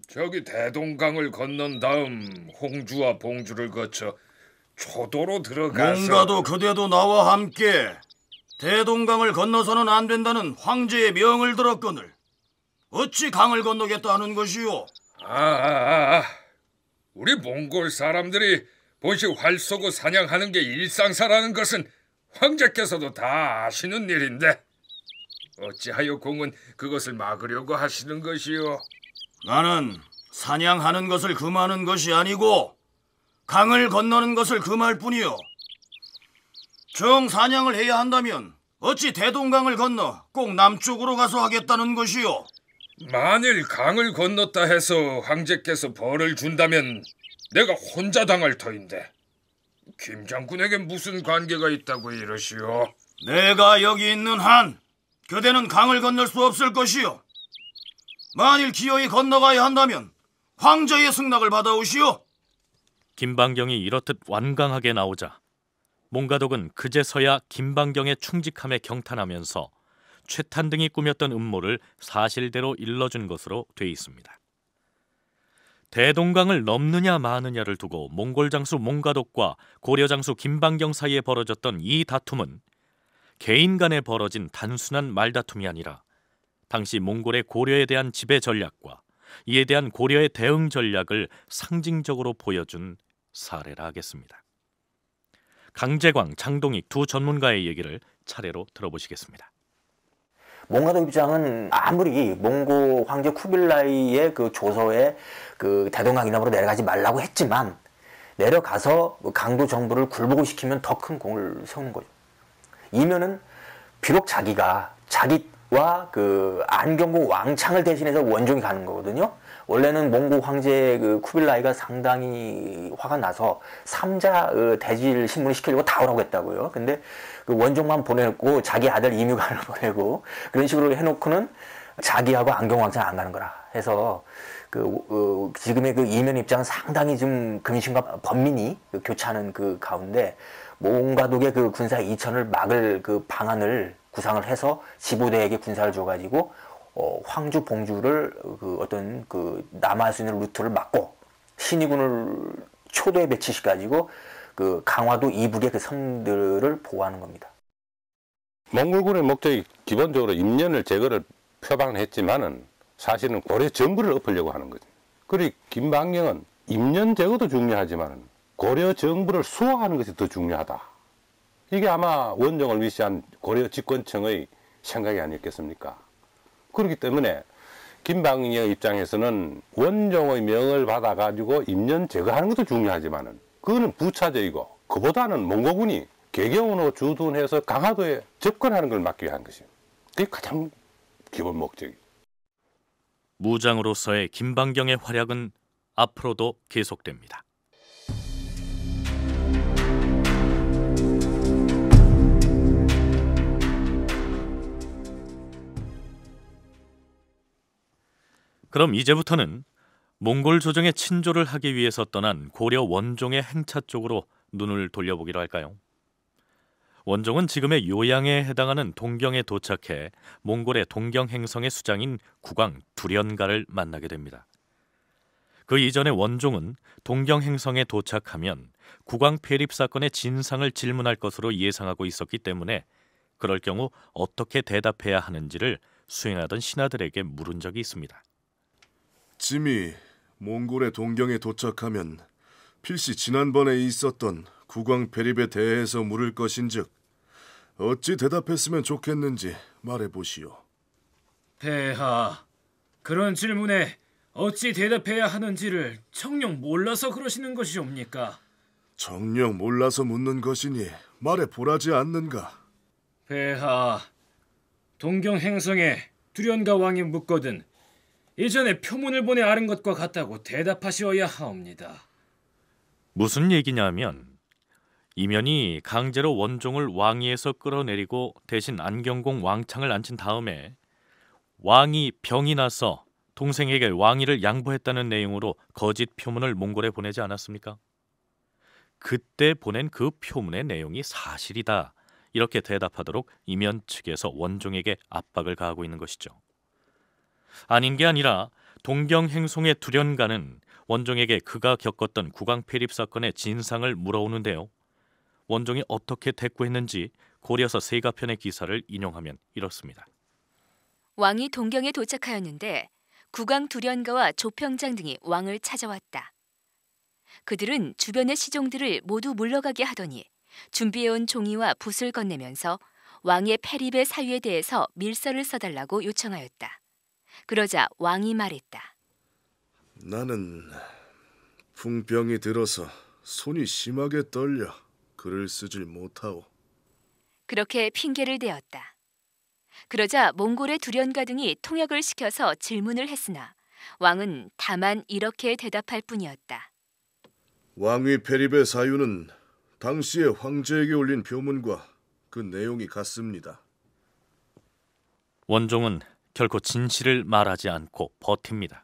저기 대동강을 건넌 다음 홍주와 봉주를 거쳐 초도로 들어가서 뭔가도 그대도 나와 함께 대동강을 건너서는 안 된다는 황제의 명을 들었거늘 어찌 강을 건너겠다 하는 것이오 아, 아, 아. 아. 우리 몽골 사람들이 보시 활 쏘고 사냥하는 게 일상사라는 것은 황제께서도 다 아시는 일인데 어찌하여 공은 그것을 막으려고 하시는 것이오 나는 사냥하는 것을 금하는 것이 아니고 강을 건너는 것을 금할 뿐이오정 사냥을 해야 한다면 어찌 대동강을 건너 꼭 남쪽으로 가서 하겠다는 것이오 만일 강을 건넜다 해서 황제께서 벌을 준다면 내가 혼자 당할 터인데 김 장군에게 무슨 관계가 있다고 이러시오? 내가 여기 있는 한 교대는 강을 건널 수 없을 것이요. 만일 기어이 건너가야 한다면 황제의 승낙을 받아오시오. 김방경이 이렇듯 완강하게 나오자 몽가독은 그제서야 김방경의 충직함에 경탄하면서 최탄 등이 꾸몄던 음모를 사실대로 일러준 것으로 돼 있습니다. 대동강을 넘느냐 마느냐를 두고 몽골 장수 몽가독과 고려 장수 김방경 사이에 벌어졌던 이 다툼은 개인 간에 벌어진 단순한 말다툼이 아니라 당시 몽골의 고려에 대한 지배 전략과 이에 대한 고려의 대응 전략을 상징적으로 보여준 사례라 하겠습니다. 강재광, 장동익 두 전문가의 얘기를 차례로 들어보시겠습니다. 몽가도 입장은 아무리 몽고 황제 쿠빌라이의 그 조서에 그 대동강 이남으로 내려가지 말라고 했지만 내려가서 그 강도 정부를 굴복 시키면 더 큰 공을 세우는 거죠. 이면은 비록 자기가 자기와 그 안경고 왕창을 대신해서 원종이 가는 거거든요. 원래는 몽고 황제 그 쿠빌라이가 상당히 화가 나서 삼자 어, 대질 신문을 시키려고 다 오라고 했다고요. 근데 그 원종만 보내고 자기 아들 이뮤관을 보내고 그런 식으로 해놓고는 자기하고 안경 왕창 안 가는 거라 해서 그 어, 지금의 그 이면 입장은 상당히 좀 금신과 범민이 그 교차하는 그 가운데 몽가독의 그 군사 2천을 막을 그 방안을 구상을 해서 지부대에게 군사를 줘가지고 어, 황주 봉주를 그 어떤 그 남할 수 있는 루트를 막고 신이군을 초대 배치시가지고 그 강화도 이북의 그 섬들을 보호하는 겁니다. 몽골군의 목적이 기본적으로 임년을 제거를 표방했지만은 사실은 고려 정부를 엎으려고 하는 거죠. 그리 고 김방령은 임년 제거도 중요하지만은 고려 정부를 수호하는 것이 더 중요하다. 이게 아마 원정을 위시한 고려 집권청의 생각이 아니었겠습니까? 그렇기 때문에 김방의 입장에서는 원종의 명을 받아가지고 임년 제거하는 것도 중요하지만은 그거는 부차적이고 그보다는 몽고군이 개경으로 주둔해서 강화도에 접근하는 걸 막기 위한 것이 그게 가장 기본 목적이에요. 무장으로서의 김방경의 활약은 앞으로도 계속됩니다. 그럼 이제부터는 몽골 조정의 친조를 하기 위해서 떠난 고려 원종의 행차 쪽으로 눈을 돌려보기로 할까요? 원종은 지금의 요양에 해당하는 동경에 도착해 몽골의 동경 행성의 수장인 국왕 두련가를 만나게 됩니다. 그 이전에 원종은 동경 행성에 도착하면 국왕 폐립 사건의 진상을 질문할 것으로 예상하고 있었기 때문에 그럴 경우 어떻게 대답해야 하는지를 수행하던 신하들에게 물은 적이 있습니다. 짐이 몽골의 동경에 도착하면 필시 지난번에 있었던 국왕 페립에 대해서 물을 것인즉 어찌 대답했으면 좋겠는지 말해보시오. 대하, 그런 질문에 어찌 대답해야 하는지를 청룡 몰라서 그러시는 것이옵니까? 청녕 몰라서 묻는 것이니 말해 보라지 않는가? 배하, 동경 행성에 두련가 왕이 묻거든 이전에 표문을 보내 아는 것과 같다고 대답하시어야 하옵니다. 무슨 얘기냐면 이면이 강제로 원종을 왕위에서 끌어내리고 대신 안경공 왕창을 앉힌 다음에 왕이 병이 나서 동생에게 왕위를 양보했다는 내용으로 거짓 표문을 몽골에 보내지 않았습니까? 그때 보낸 그 표문의 내용이 사실이다. 이렇게 대답하도록 이면 측에서 원종에게 압박을 가하고 있는 것이죠. 아닌 게 아니라 동경 행송의 두련가는 원종에게 그가 겪었던 국왕 폐립 사건의 진상을 물어오는데요. 원종이 어떻게 대꾸했는지 고려서 세가편의 기사를 인용하면 이렇습니다. 왕이 동경에 도착하였는데 국왕 두련가와 조평장 등이 왕을 찾아왔다. 그들은 주변의 시종들을 모두 물러가게 하더니 준비해온 종이와 붓을 건네면서 왕의 페립의 사유에 대해서 밀서를 써달라고 요청하였다. 그러자 왕이 말했다. 나는 풍병이 들어서 손이 심하게 떨려 글을 쓰질 못하오. 그렇게 핑계를 대었다. 그러자 몽골의 두련가 등이 통역을 시켜서 질문을 했으나 왕은 다만 이렇게 대답할 뿐이었다. 왕위 페립의 사유는 당시의 황제에게 올린 표문과 그 내용이 같습니다. 원종은 결코 진실을 말하지 않고 버팁니다.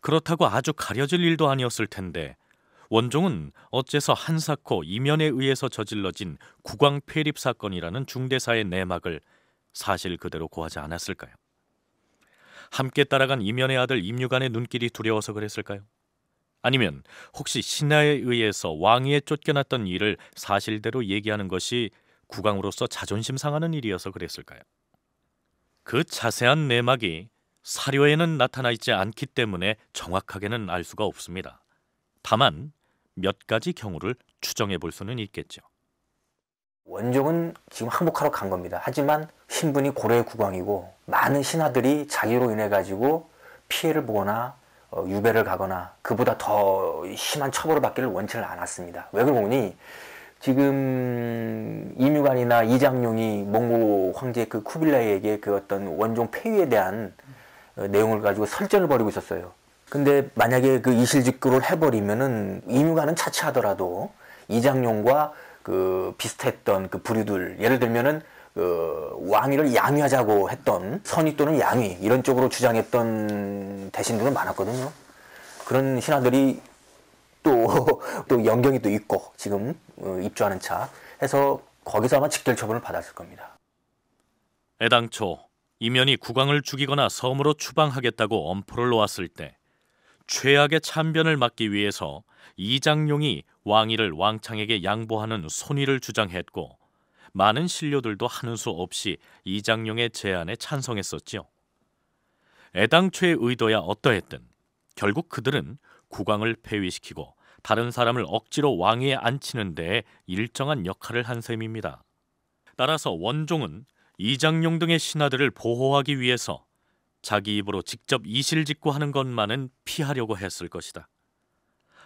그렇다고 아주 가려질 일도 아니었을 텐데 원종은 어째서 한사코 이면에 의해서 저질러진 국왕 폐립 사건이라는 중대사의 내막을 사실 그대로 고하지 않았을까요? 함께 따라간 이면의 아들 임유관의 눈길이 두려워서 그랬을까요? 아니면 혹시 신하에 의해서 왕위에 쫓겨났던 일을 사실대로 얘기하는 것이 국왕으로서 자존심 상하는 일이어서 그랬을까요? 그 자세한 내막이 사료에는 나타나 있지 않기 때문에 정확하게는 알 수가 없습니다. 다만 몇 가지 경우를 추정해 볼 수는 있겠죠. 원종은 지금 항복하러 간 겁니다. 하지만 신분이 고려의 국왕이고 많은 신하들이 자기로 인해 가지고 피해를 보거나 어, 유배를 가거나 그보다 더 심한 처벌을 받기를 원치는 않았습니다. 왜 그러니 지금 이뮤관이나 이장룡이 몽고 황제 그 쿠빌라이에게 그 어떤 원종 폐위에 대한 어, 내용을 가지고 설전을 벌이고 있었어요. 근데 만약에 그 이실직구를 해버리면은 임유관은 차치하더라도 이장룡과 그 비슷했던 그 부류들 예를 들면은 그 왕위를 양위하자고 했던 선위 또는 양위 이런 쪽으로 주장했던 대신들은 많았거든요. 그런 신하들이 또또 연경이 또 있고 지금 어, 입주하는 차 해서 거기서 아마 직결 처분을 받았을 겁니다. 애당초 이면이 국왕을 죽이거나 섬으로 추방하겠다고 엄포를 놓았을 때 최악의 참변을 막기 위해서 이장용이 왕위를 왕창에게 양보하는 손위를 주장했고 많은 신료들도 하는 수 없이 이장용의 제안에 찬성했었지요. 애당초의 의도야 어떠했든 결국 그들은 국왕을 폐위시키고 다른 사람을 억지로 왕위에 앉히는 데 일정한 역할을 한 셈입니다. 따라서 원종은 이장용 등의 신하들을 보호하기 위해서 자기 입으로 직접 이실직고 하는 것만은 피하려고 했을 것이다.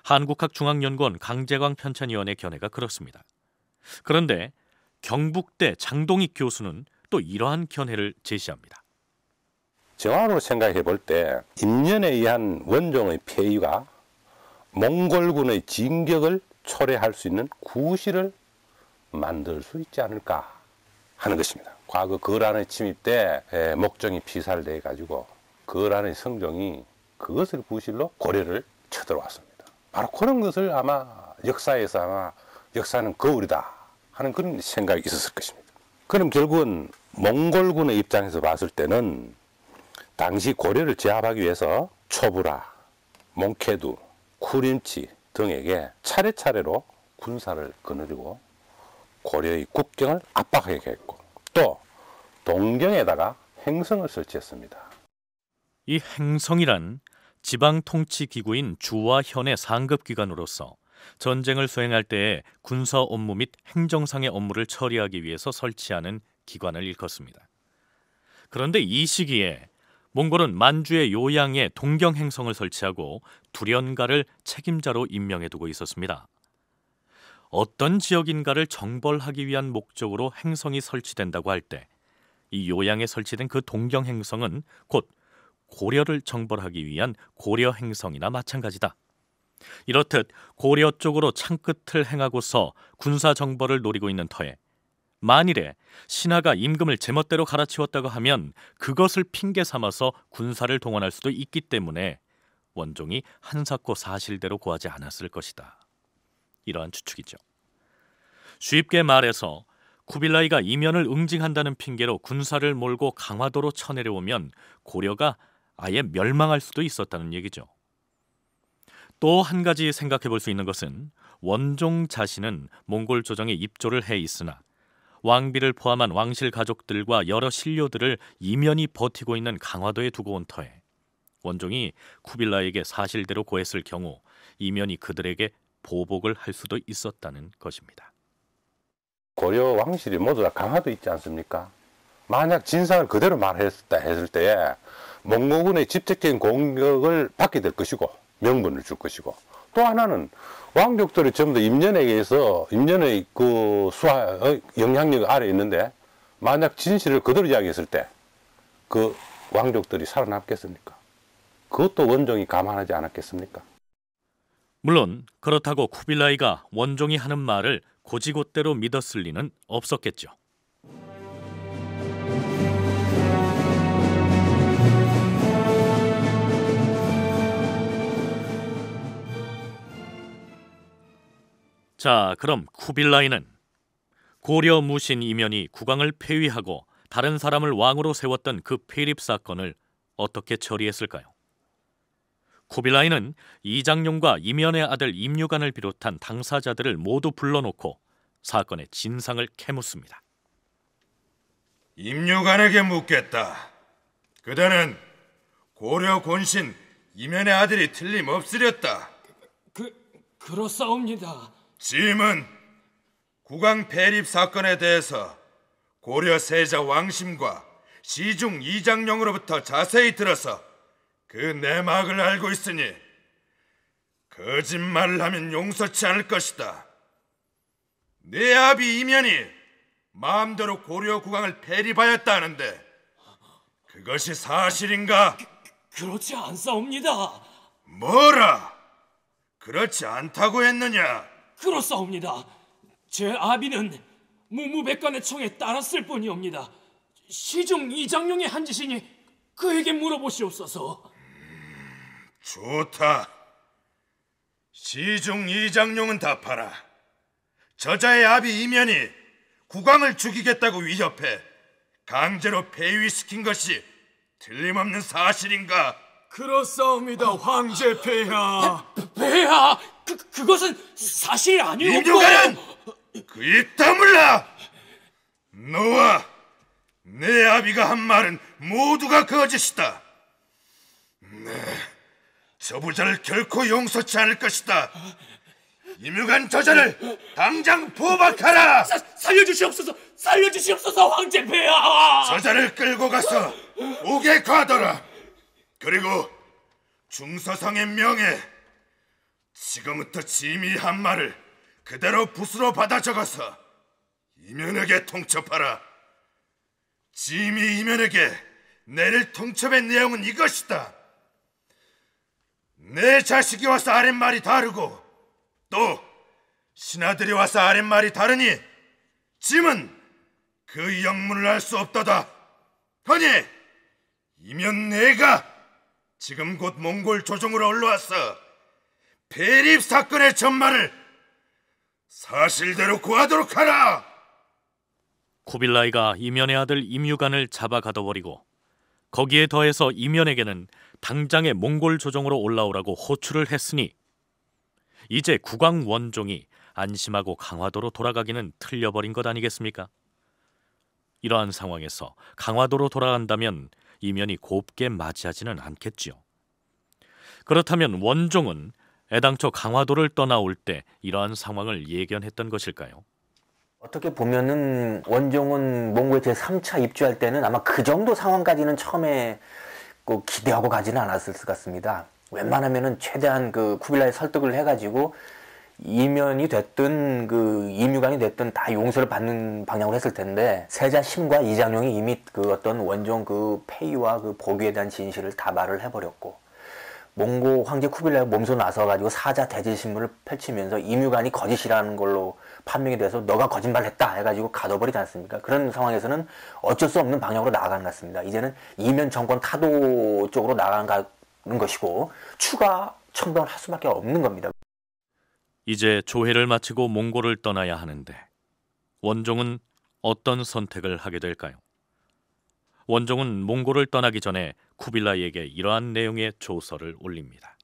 한국학중앙연구원 강재광 편찬위원의 견해가 그렇습니다. 그런데 경북대 장동익 교수는 또 이러한 견해를 제시합니다. 정황으로 생각해 볼 때 임년에 의한 원종의 폐위가 몽골군의 진격을 초래할 수 있는 구실을 만들 수 있지 않을까 하는 것입니다. 과거 거란의 침입 때 목정이 피살돼 가지고 거란의 성종이 그것을 구실로 고려를 쳐들어왔습니다. 바로 그런 것을 아마 역사에서 아마 역사는 거울이다 하는 그런 생각이 있었을 것입니다. 그럼 결국은 몽골군의 입장에서 봤을 때는 당시 고려를 제압하기 위해서 초부라, 몽케두, 쿠림치 등에게 차례차례로 군사를 거느리고 고려의 국경을 압박하게 했고 또 동경에다가 행성을 설치했습니다. 이 행성이란 지방 통치 기구인 주와 현의 상급 기관으로서 전쟁을 수행할 때에 군사 업무 및 행정상의 업무를 처리하기 위해서 설치하는 기관을 일컫습니다. 그런데 이 시기에 몽골은 만주의 요양에 동경 행성을 설치하고 두련가를 책임자로 임명해 두고 있었습니다. 어떤 지역인가를 정벌하기 위한 목적으로 행성이 설치된다고 할 때 이 요양에 설치된 그 동경 행성은 곧 고려를 정벌하기 위한 고려 행성이나 마찬가지다. 이렇듯 고려 쪽으로 창끝을 행하고서 군사 정벌을 노리고 있는 터에 만일에 신하가 임금을 제멋대로 갈아치웠다고 하면 그것을 핑계 삼아서 군사를 동원할 수도 있기 때문에 원종이 한사코 사실대로 고하지 않았을 것이다. 이러한 추측이죠. 쉽게 말해서 쿠빌라이가 이면을 응징한다는 핑계로 군사를 몰고 강화도로 쳐내려오면 고려가 아예 멸망할 수도 있었다는 얘기죠. 또 한 가지 생각해 볼 수 있는 것은 원종 자신은 몽골 조정에 입조를 해 있으나 왕비를 포함한 왕실 가족들과 여러 신료들을 이면이 버티고 있는 강화도에 두고 온 터에 원종이 쿠빌라에게 사실대로 고했을 경우 이면이 그들에게 보복을 할 수도 있었다는 것입니다. 고려 왕실이 모두 다 강화도 있지 않습니까? 만약 진상을 그대로 말했다 했을 때에 몽고군의 직접적인 공격을 받게 될 것이고 명분을 줄 것이고 또 하나는 왕족들이 전부 다 임년에 의해서 임년의 그 수하의 어, 영향력 아래 있는데 만약 진실을 그대로 이야기했을 때 그 왕족들이 살아남겠습니까? 그것도 원종이 감안하지 않았겠습니까? 물론 그렇다고 쿠빌라이가 원종이 하는 말을 고지고대로 믿었을 리는 없었겠죠. 자, 그럼 쿠빌라이는 고려 무신 이면이 국왕을 폐위하고 다른 사람을 왕으로 세웠던 그 폐립 사건을 어떻게 처리했을까요? 쿠빌라이는 이장용과 이면의 아들 임유관을 비롯한 당사자들을 모두 불러놓고 사건의 진상을 캐묻습니다. 임유관에게 묻겠다. 그대는 고려 권신 이면의 아들이 틀림없으렸다. 그, 그렇사옵니다. 짐은 국왕 배립 사건에 대해서 고려 세자 왕심과 시중 이장령으로부터 자세히 들어서 그 내막을 알고 있으니 거짓말을 하면 용서치 않을 것이다. 내 아비 이면이 마음대로 고려 국왕을 배립하였다 는데 그것이 사실인가? 그, 그, 그렇지 않사옵니다. 뭐라? 그렇지 않다고 했느냐? 그렇사옵니다. 제 아비는 무무백관의 청에 따랐을 뿐이옵니다. 시중 이장룡의 한 짓이니 그에게 물어보시옵소서. 좋다. 시중 이장룡은 답하라. 저자의 아비 이면이 국왕을 죽이겠다고 위협해 강제로 폐위시킨 것이 틀림없는 사실인가? 그렇사옵니다, 황제 폐하. 폐하! 그, 그것은 사실이 아니오. 유교관은 뭐. 그이 다물라. 너와 내 아비가 한 말은 모두가 거짓이다. 그 네, 저부자를 결코 용서치 않을 것이다. 임유관 저자를 당장 포박하라! 사, 살려주시옵소서! 살려주시옵소서 황제폐야! 저자를 끌고 가서 옥에 가둬라! 그리고 중서상의 명예 지금부터 짐이 한 말을 그대로 붓으로 받아 적어서 이면에게 통첩하라. 짐이 이면에게 내릴 통첩의 내용은 이것이다. 내 자식이 와서 아랫 말이 다르고 또 신하들이 와서 아랫 말이 다르니 짐은 그 영문을 알수 없다다. 허니 이면 내가 지금 곧 몽골 조정으로 올라왔어. 대립 사건의 전말을 사실대로 구하도록 하라. 쿠빌라이가 이면의 아들 임유관을 잡아 가둬버리고 거기에 더해서 이면에게는 당장의 몽골 조정으로 올라오라고 호출을 했으니 이제 국왕 원종이 안심하고 강화도로 돌아가기는 틀려버린 것 아니겠습니까? 이러한 상황에서 강화도로 돌아간다면 이면이 곱게 맞이하지는 않겠지요. 그렇다면 원종은 애당초 강화도를 떠나올 때 이러한 상황을 예견했던 것일까요? 어떻게 보면은 원종은 몽골 제3차 입주할 때는 아마 그 정도 상황까지는 처음에 꼭 기대하고 가지는 않았을 것 같습니다. 웬만하면은 최대한 그 쿠빌라의 설득을 해가지고 이면이 됐든 그 임유관이 됐든 다 용서를 받는 방향으로 했을 텐데 세자 심과 이장룡이 이미 그 어떤 원종 그 폐위와 그 복위에 대한 진실을 다 말을 해버렸고 몽고 황제 쿠빌라가 몸소 나서가지고 사자 대제 신문을 펼치면서 임유관이 거짓이라는 걸로 판명이 돼서 너가 거짓말했다 해가지고 가둬버리지 않습니까? 그런 상황에서는 어쩔 수 없는 방향으로 나아가는 것 같습니다. 이제는 이면 정권 타도 쪽으로 나아가는 것이고 추가 청동을 할 수밖에 없는 겁니다. 이제 조회를 마치고 몽골을 떠나야 하는데 원종은 어떤 선택을 하게 될까요? 원종은 몽골을 떠나기 전에 쿠빌라이에게 이러한 내용의 조서를 올립니다.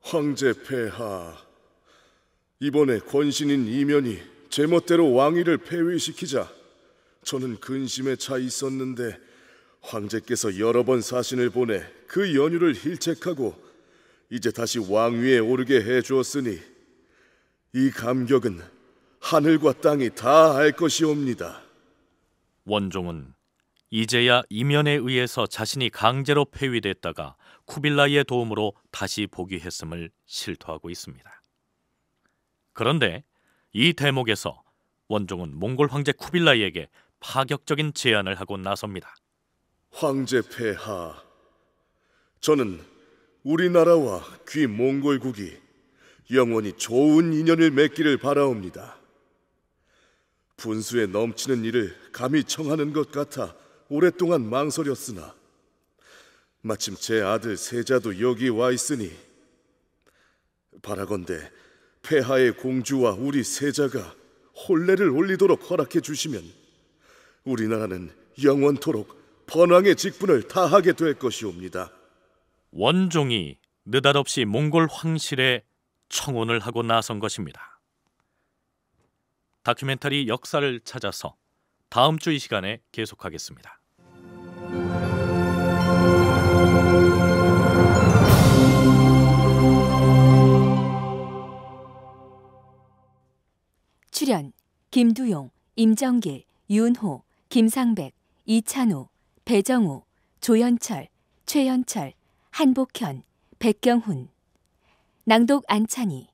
황제 폐하 이번에 권신인 이면이 제멋대로 왕위를 폐위시키자 저는 근심에 차 있었는데 황제께서 여러 번 사신을 보내 그 연유를 힐책하고 이제 다시 왕위에 오르게 해 주었으니 이 감격은 하늘과 땅이 다 알 것이옵니다. 원종은 이제야 이면에 의해서 자신이 강제로 폐위됐다가 쿠빌라이의 도움으로 다시 복위했음을 실토하고 있습니다. 그런데 이 대목에서 원종은 몽골 황제 쿠빌라이에게 파격적인 제안을 하고 나섭니다. 황제 폐하, 저는 우리나라와 귀 몽골국이 영원히 좋은 인연을 맺기를 바라옵니다. 분수에 넘치는 일을 감히 청하는 것 같아 오랫동안 망설였으나 마침 제 아들 세자도 여기 와 있으니 바라건대 폐하의 공주와 우리 세자가 혼례를 올리도록 허락해 주시면 우리나라는 영원토록 번왕의 직분을 다하게 될 것이옵니다. 원종이 느닷없이 몽골 황실에 청혼을 하고 나선 것입니다. 다큐멘터리 역사를 찾아서 다음 주 이 시간에 계속하겠습니다. 출연 김두용, 임정길, 윤호, 김상백, 이찬호, 배정우, 조연철, 최연철, 한복현, 백경훈 낭독 안찬희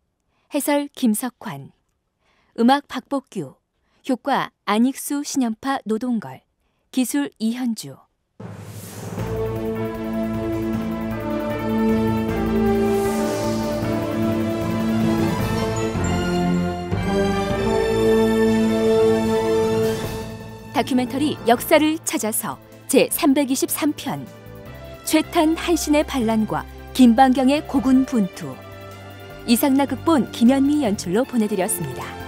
해설 김석환 음악 박복규 효과 안익수 신연파 노동걸 기술 이현주 다큐멘터리 역사를 찾아서 제323편 최탄 한신의 반란과 김방경의 고군분투 이상나 극본 김현미 연출로 보내드렸습니다.